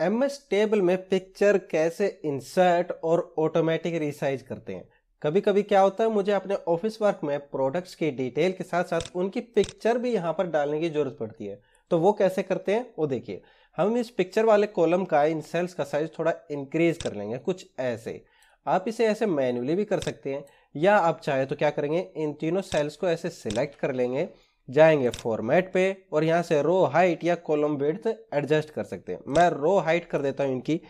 M S table में picture कैसे insert और ऑटोमेटिक रिसाइज करते हैं कभी कभी क्या होता है मुझे अपने ऑफिस वर्क में प्रोडक्ट्स की डिटेल के साथ साथ उनकी पिक्चर भी यहाँ पर डालने की जरूरत पड़ती है तो वो कैसे करते हैं वो देखिए हम इस पिक्चर वाले कॉलम का इन सेल्स का साइज थोड़ा इंक्रीज कर लेंगे कुछ ऐसे आप इसे ऐसे मैन्युअली भी कर सकते हैं या आप चाहे तो क्या करेंगे इन तीनों सेल्स को ऐसे सिलेक्ट कर लेंगे जाएंगे फॉर्मेट पे और यहाँ से रो हाइट या कॉलम वेड एडजस्ट कर सकते हैं मैं रो हाइट कर देता हूँ इनकी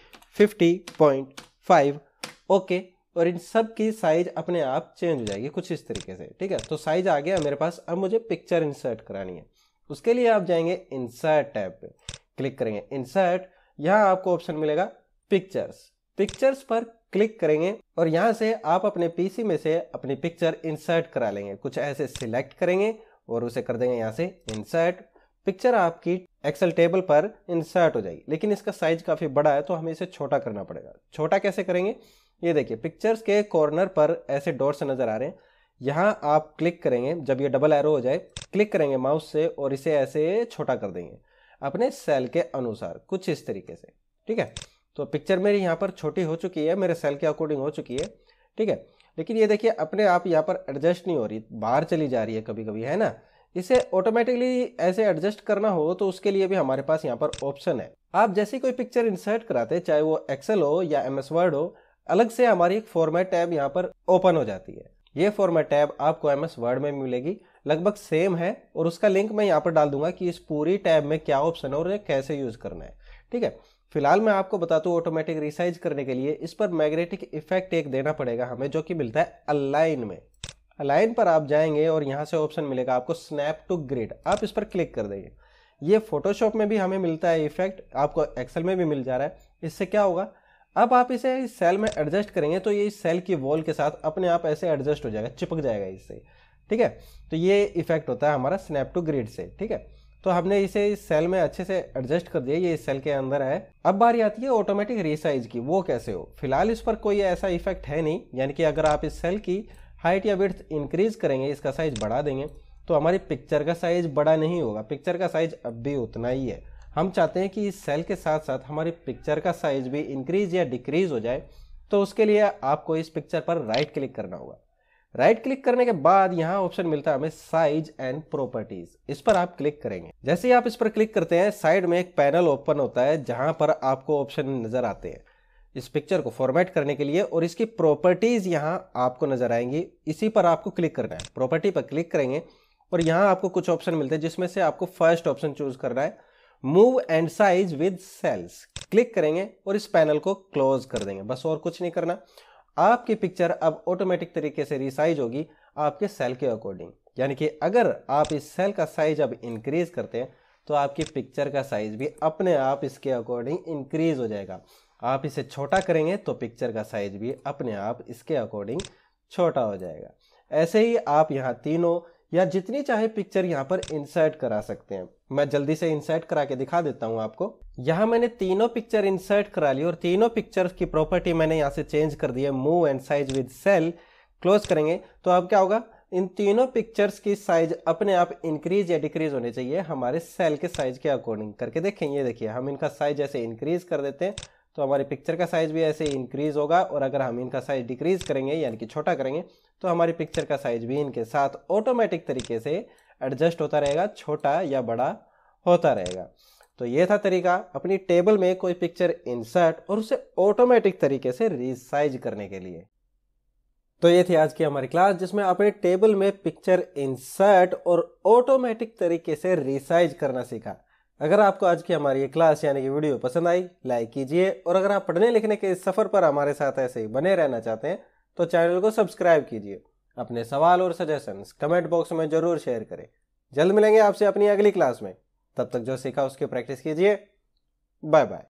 50.5 ओके और इन सब की साइज अपने आप चेंज हो जाएगी कुछ इस तरीके से ठीक है तो साइज आ गया मेरे पास अब मुझे पिक्चर इंसर्ट करानी है उसके लिए आप जाएंगे इंसर्ट टैब पे क्लिक करेंगे इंसर्ट यहाँ आपको ऑप्शन मिलेगा पिक्चर्स पिक्चर्स पर क्लिक करेंगे और यहाँ से आप अपने पीसी में से अपनी पिक्चर इंसर्ट करा लेंगे कुछ ऐसे सिलेक्ट करेंगे और उसे कर देंगे यहाँ से इंसर्ट पिक्चर आपकी एक्सेल टेबल पर इंसर्ट हो जाएगी लेकिन इसका साइज काफ़ी बड़ा है तो हमें इसे छोटा करना पड़ेगा छोटा कैसे करेंगे ये देखिए पिक्चर्स के कॉर्नर पर ऐसे डॉट्स नज़र आ रहे हैं यहाँ आप क्लिक करेंगे जब ये डबल एरो हो जाए क्लिक करेंगे माउस से और इसे ऐसे छोटा कर देंगे अपने सेल के अनुसार कुछ इस तरीके से ठीक है तो पिक्चर मेरी यहाँ पर छोटी हो चुकी है मेरे सेल के अकॉर्डिंग हो चुकी है ठीक है लेकिन ये देखिए अपने आप यहाँ पर एडजस्ट नहीं हो रही बाहर चली जा रही है कभी कभी है ना इसे ऑटोमेटिकली ऐसे एडजस्ट करना हो तो उसके लिए भी हमारे पास यहाँ पर ऑप्शन है आप जैसे कोई पिक्चर इंसर्ट कराते चाहे वो एक्सेल हो या एम वर्ड हो अलग से हमारी एक फॉर्मेट टैब यहाँ पर ओपन हो जाती है ये फॉर्मेट टैब आपको एम एस वर्ड में मिलेगी लगभग सेम है और उसका लिंक मैं यहाँ पर डाल दूंगा कि इस पूरी टैब में क्या ऑप्शन है और कैसे यूज करना है ठीक है फिलहाल मैं आपको बता दूँ ऑटोमेटिक रिसाइज करने के लिए इस पर मैग्नेटिक इफेक्ट एक देना पड़ेगा हमें जो कि मिलता है अलाइन में अलाइन पर आप जाएंगे और यहाँ से ऑप्शन मिलेगा आपको स्नैप टू ग्रिड आप इस पर क्लिक कर देंगे ये फोटोशॉप में भी हमें मिलता है इफेक्ट आपको एक्सेल में भी मिल जा रहा है इससे क्या होगा अब आप इसे इस सेल में एडजस्ट करेंगे तो ये इस सेल की वॉल के साथ अपने आप ऐसे एडजस्ट हो जाएगा चिपक जाएगा इससे ठीक है तो ये इफेक्ट होता है हमारा स्नैप टू ग्रिड से ठीक है तो हमने इसे इस सेल में अच्छे से एडजस्ट कर दिया ये इस सेल के अंदर है अब बारी आती है ऑटोमेटिक रिसाइज की वो कैसे हो फिलहाल इस पर कोई ऐसा इफेक्ट है नहीं यानी कि अगर आप इस सेल की हाइट या विर्थ इंक्रीज करेंगे इसका साइज बढ़ा देंगे तो हमारी पिक्चर का साइज बड़ा नहीं होगा पिक्चर का साइज अब भी उतना ही है हम चाहते हैं कि इस सेल के साथ साथ हमारे पिक्चर का साइज भी इंक्रीज या डिक्रीज हो जाए तो उसके लिए आपको इस पिक्चर पर राइट क्लिक करना होगा राइट क्लिक करने के बाद यहाँ ऑप्शन मिलता है हमें साइज एंड प्रॉपर्टीज इस पर आप क्लिक करेंगे जैसे ही आप इस पर क्लिक करते हैं साइड में एक पैनल ओपन होता है जहां पर आपको ऑप्शन नजर आते हैं इस पिक्चर को फॉर्मेट करने के लिए और इसकी प्रॉपर्टीज यहाँ आपको नजर आएंगी इसी पर आपको क्लिक करना है प्रॉपर्टी पर क्लिक करेंगे और यहाँ आपको कुछ ऑप्शन मिलते हैं जिसमें से आपको फर्स्ट ऑप्शन चूज करना है move and size with cells click करेंगे और इस पैनल को क्लोज कर देंगे बस और कुछ नहीं करना आपकी पिक्चर अब ऑटोमेटिक तरीके से रिसाइज होगी आपके सेल के अकॉर्डिंग यानी कि अगर आप इस सेल का साइज अब इंक्रीज करते हैं तो आपकी पिक्चर का साइज भी अपने आप इसके अकॉर्डिंग इंक्रीज हो जाएगा आप इसे छोटा करेंगे तो पिक्चर का साइज भी अपने आप इसके अकॉर्डिंग छोटा हो जाएगा ऐसे ही आप यहाँ तीनों या जितनी चाहे पिक्चर यहाँ पर इंसर्ट करा सकते हैं मैं जल्दी से इंसर्ट करा के दिखा देता हूँ आपको यहाँ मैंने तीनों पिक्चर इंसर्ट करा ली और तीनों पिक्चर्स की प्रॉपर्टी मैंने यहाँ से चेंज कर दी है move and size with cell close करेंगे तो अब क्या होगा इन तीनों पिक्चर्स की साइज अपने आप इंक्रीज या डिक्रीज होनी चाहिए हमारे सेल के साइज के अकॉर्डिंग करके देखें ये देखिए हम इनका साइज ऐसे इंक्रीज कर देते हैं तो हमारे पिक्चर का साइज़ भी ऐसे इंक्रीज़ होगा और अगर हम इनका साइज़ डिक्रीज़ करेंगे यानी कि छोटा करेंगे तो हमारी पिक्चर का साइज़ भी इनके साथ ऑटोमेटिक तरीके से एडजस्ट होता रहेगा छोटा या बड़ा होता रहेगा तो ये था तरीका अपनी टेबल में कोई पिक्चर इंसर्ट और उसे ऑटोमेटिक तरीके से रिसाइज करने के लिए तो ये थी आज की हमारी क्लास जिसमें अपने टेबल में पिक्चर इंसर्ट और ऑटोमेटिक तरीके से रिसाइज करना सीखा अगर आपको आज की हमारी ये क्लास यानी कि वीडियो पसंद आई लाइक कीजिए और अगर आप पढ़ने लिखने के इस सफ़र पर हमारे साथ ऐसे ही बने रहना चाहते हैं तो चैनल को सब्सक्राइब कीजिए अपने सवाल और सजेशंस कमेंट बॉक्स में ज़रूर शेयर करें जल्द मिलेंगे आपसे अपनी अगली क्लास में तब तक जो सीखा उसकी प्रैक्टिस कीजिए बाय बाय